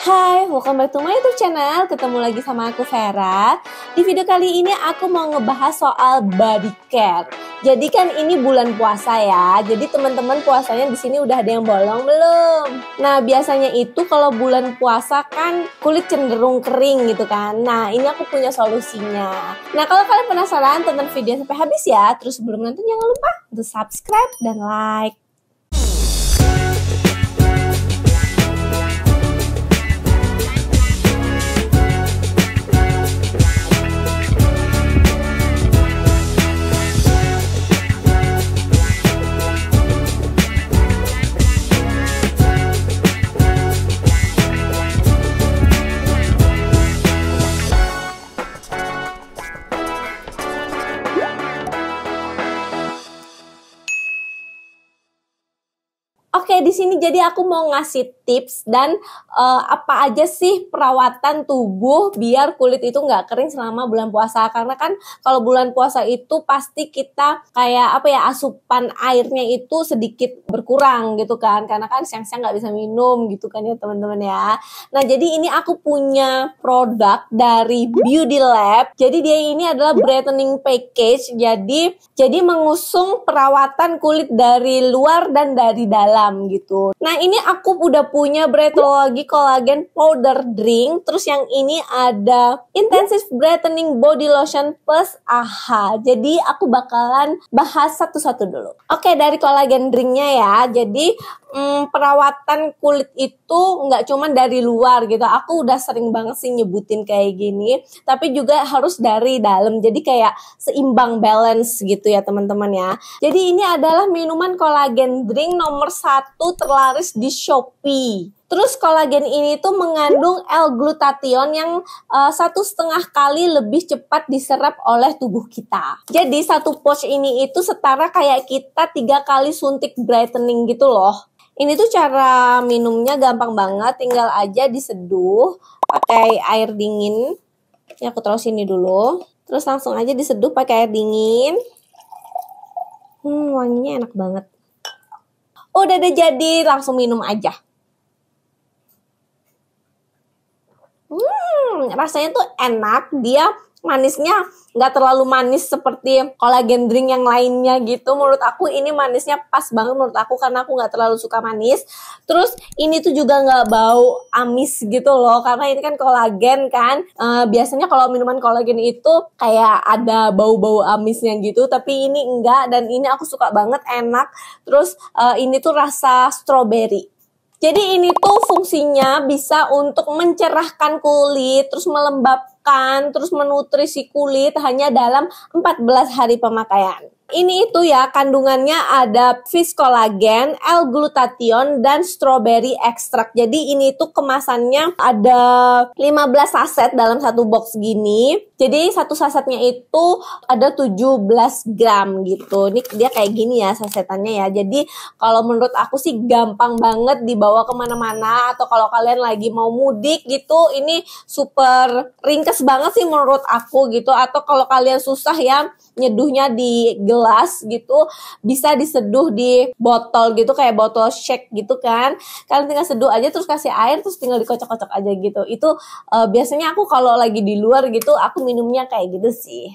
Hai, welcome back to my YouTube channel. Ketemu lagi sama aku Vera. Di video kali ini aku mau ngebahas soal body care. Jadi kan ini bulan puasa ya. Jadi teman-teman puasanya di sini udah ada yang bolong belum? Nah, biasanya itu kalau bulan puasa kan kulit cenderung kering gitu kan. Nah, ini aku punya solusinya. Nah, kalau kalian penasaran tonton video sampai habis ya. Terus sebelum nonton jangan lupa untuk subscribe dan like. di sini jadi aku mau ngasih tips dan uh, apa aja sih perawatan tubuh biar kulit itu nggak kering selama bulan puasa karena kan kalau bulan puasa itu pasti kita kayak apa ya asupan airnya itu sedikit berkurang gitu kan karena kan siang-siang nggak bisa minum gitu kan ya teman-teman ya nah jadi ini aku punya produk dari Beauty Lab jadi dia ini adalah brightening package jadi jadi mengusung perawatan kulit dari luar dan dari dalam gitu nah ini aku udah punya punya lagi kolagen Powder Drink. Terus yang ini ada Intensive Brightening Body Lotion Plus AHA. Jadi aku bakalan bahas satu-satu dulu. Oke, dari kolagen drinknya ya. Jadi hmm, perawatan kulit itu nggak cuma dari luar gitu. Aku udah sering banget sih nyebutin kayak gini. Tapi juga harus dari dalam. Jadi kayak seimbang balance gitu ya teman-teman ya. Jadi ini adalah minuman kolagen drink nomor satu terlaris di Shopee. Terus kolagen ini tuh mengandung l glutathione yang eh, satu setengah kali lebih cepat diserap oleh tubuh kita. Jadi satu pouch ini itu setara kayak kita tiga kali suntik brightening gitu loh. Ini tuh cara minumnya gampang banget, tinggal aja diseduh pakai air dingin. Ini aku taruh sini dulu. Terus langsung aja diseduh pakai air dingin. Hmm, wanginya enak banget. Udah deh jadi, langsung minum aja. Hmm, rasanya tuh enak, dia manisnya nggak terlalu manis seperti kolagen drink yang lainnya gitu. Menurut aku ini manisnya pas banget menurut aku karena aku nggak terlalu suka manis. Terus ini tuh juga nggak bau amis gitu loh karena ini kan kolagen kan. E, biasanya kalau minuman kolagen itu kayak ada bau-bau amisnya gitu. Tapi ini enggak dan ini aku suka banget enak. Terus e, ini tuh rasa strawberry jadi ini tuh fungsinya bisa untuk mencerahkan kulit, terus melembabkan, terus menutrisi kulit hanya dalam 14 hari pemakaian. Ini itu ya kandungannya ada fish L-glutathione dan strawberry extract. Jadi ini tuh kemasannya ada 15 saset dalam satu box gini jadi satu sasetnya itu ada 17 gram gitu. Ini dia kayak gini ya sasetannya ya. Jadi kalau menurut aku sih gampang banget dibawa kemana-mana atau kalau kalian lagi mau mudik gitu, ini super ringkes banget sih menurut aku gitu. Atau kalau kalian susah ya nyeduhnya di gelas gitu, bisa diseduh di botol gitu kayak botol shake gitu kan. Kalian tinggal seduh aja terus kasih air terus tinggal dikocok-kocok aja gitu. Itu uh, biasanya aku kalau lagi di luar gitu aku minumnya kayak gitu sih.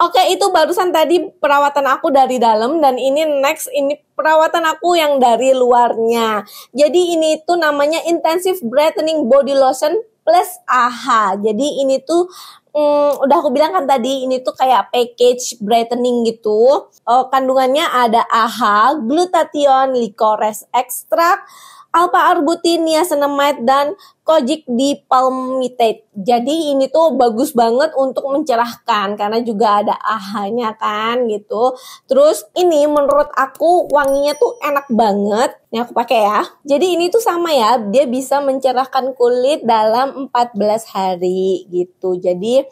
Oke, itu barusan tadi perawatan aku dari dalam dan ini next ini perawatan aku yang dari luarnya. Jadi ini itu namanya intensive brightening body lotion plus AHA. Jadi ini tuh hmm, udah aku bilang kan tadi ini tuh kayak package brightening gitu. Oh, kandungannya ada AHA, glutathione, licorice extract, Alpa arbutin niacinamide, dan kojic di palmitate. Jadi ini tuh bagus banget untuk mencerahkan karena juga ada ahanya kan gitu. Terus ini menurut aku wanginya tuh enak banget. Ini aku pakai ya. Jadi ini tuh sama ya, dia bisa mencerahkan kulit dalam 14 hari gitu. Jadi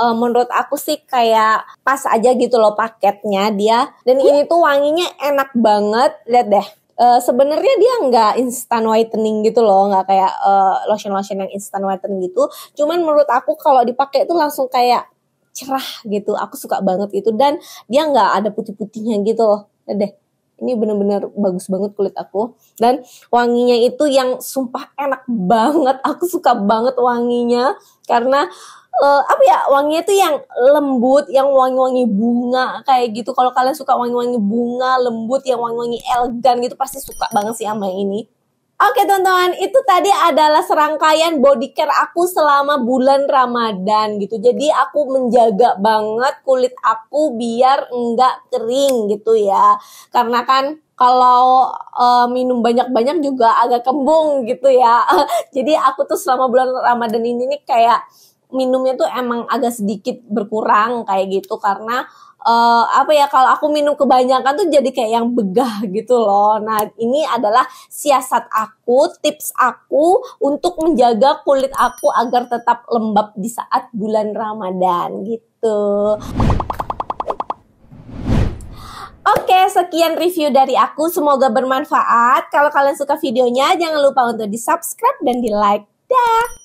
e, menurut aku sih kayak pas aja gitu loh paketnya dia. Dan ini tuh wanginya enak banget. Lihat deh. Uh, sebenarnya dia nggak instant whitening gitu loh, nggak kayak eh, lotion lotion lotion yang instant whitening gitu. Cuman menurut aku kalau dipakai itu langsung kayak cerah gitu. Aku suka banget itu dan dia nggak ada putih-putihnya gitu loh. Deh ini bener-bener bagus banget kulit aku dan wanginya itu yang sumpah enak banget aku suka banget wanginya karena uh, apa ya wanginya itu yang lembut yang wangi-wangi bunga kayak gitu kalau kalian suka wangi-wangi bunga lembut yang wangi-wangi elegan gitu pasti suka banget sih sama ini Oke teman-teman, itu tadi adalah serangkaian body care aku selama bulan Ramadan gitu. Jadi aku menjaga banget kulit aku biar enggak kering gitu ya. Karena kan kalau uh, minum banyak-banyak juga agak kembung gitu ya. Jadi aku tuh selama bulan Ramadan ini nih kayak minumnya tuh emang agak sedikit berkurang kayak gitu karena uh, apa ya kalau aku minum kebanyakan tuh jadi kayak yang begah gitu loh. Nah, ini adalah siasat aku, tips aku untuk menjaga kulit aku agar tetap lembab di saat bulan Ramadan gitu. Oke, sekian review dari aku. Semoga bermanfaat. Kalau kalian suka videonya, jangan lupa untuk di-subscribe dan di-like. Dah.